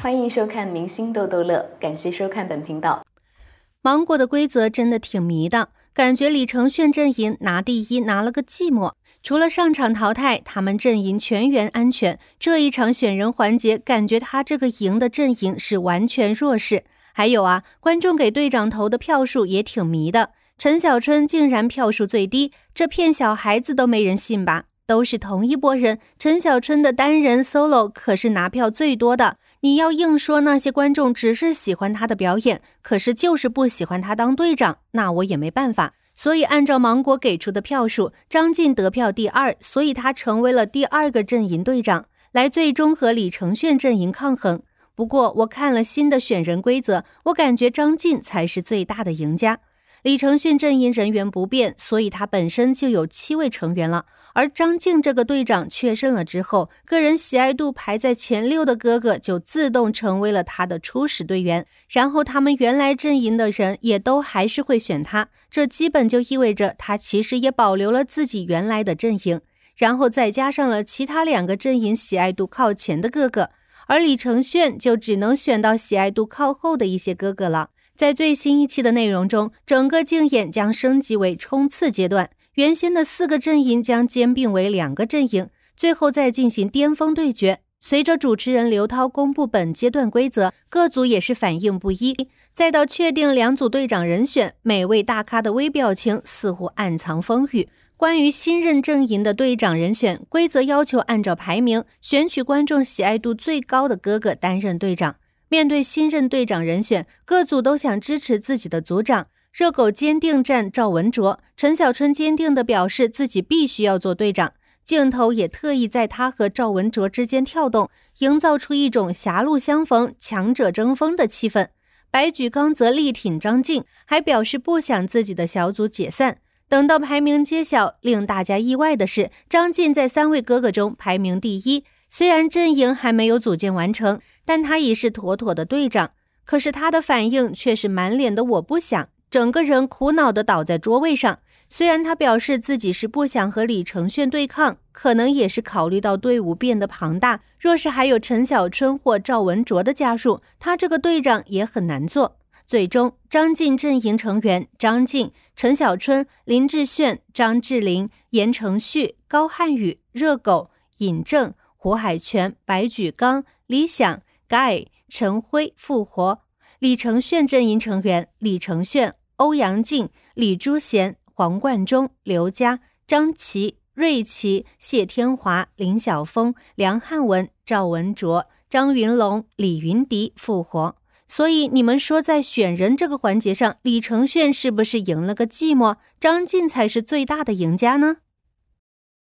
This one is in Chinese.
欢迎收看《明星逗逗乐》，感谢收看本频道。芒果的规则真的挺迷的，感觉李承铉阵营拿第一拿了个寂寞。除了上场淘汰，他们阵营全员安全。这一场选人环节，感觉他这个赢的阵营是完全弱势。还有啊，观众给队长投的票数也挺迷的，陈小春竟然票数最低，这骗小孩子都没人信吧？都是同一波人，陈小春的单人 solo 可是拿票最多的。你要硬说那些观众只是喜欢他的表演，可是就是不喜欢他当队长，那我也没办法。所以按照芒果给出的票数，张晋得票第二，所以他成为了第二个阵营队长，来最终和李承铉阵营抗衡。不过我看了新的选人规则，我感觉张晋才是最大的赢家。李承铉阵营人员不变，所以他本身就有七位成员了。而张晋这个队长确认了之后，个人喜爱度排在前六的哥哥就自动成为了他的初始队员。然后他们原来阵营的人也都还是会选他，这基本就意味着他其实也保留了自己原来的阵营，然后再加上了其他两个阵营喜爱度靠前的哥哥，而李承铉就只能选到喜爱度靠后的一些哥哥了。在最新一期的内容中，整个竞演将升级为冲刺阶段，原先的四个阵营将兼并为两个阵营，最后再进行巅峰对决。随着主持人刘涛公布本阶段规则，各组也是反应不一。再到确定两组队长人选，每位大咖的微表情似乎暗藏风雨。关于新任阵营的队长人选，规则要求按照排名选取观众喜爱度最高的哥哥担任队长。面对新任队长人选，各组都想支持自己的组长。热狗坚定站赵文卓，陈小春坚定地表示自己必须要做队长。镜头也特意在他和赵文卓之间跳动，营造出一种狭路相逢强者争锋的气氛。白举纲则力挺张晋，还表示不想自己的小组解散。等到排名揭晓，令大家意外的是，张晋在三位哥哥中排名第一。虽然阵营还没有组建完成，但他已是妥妥的队长。可是他的反应却是满脸的“我不想”，整个人苦恼地倒在桌位上。虽然他表示自己是不想和李承铉对抗，可能也是考虑到队伍变得庞大，若是还有陈小春或赵文卓的加入，他这个队长也很难做。最终，张晋阵营成员：张晋、陈小春、林志炫、张智霖、言承旭、高瀚宇、热狗、尹正。胡海泉、白举纲、李响、盖、陈辉复活；李承铉阵营成员：李承铉、欧阳靖、李朱贤、黄贯中、刘佳、张琪、瑞奇、谢天华、林晓峰、梁汉文、赵文卓、张云龙、李云迪复活。所以，你们说在选人这个环节上，李承铉是不是赢了个寂寞？张晋才是最大的赢家呢？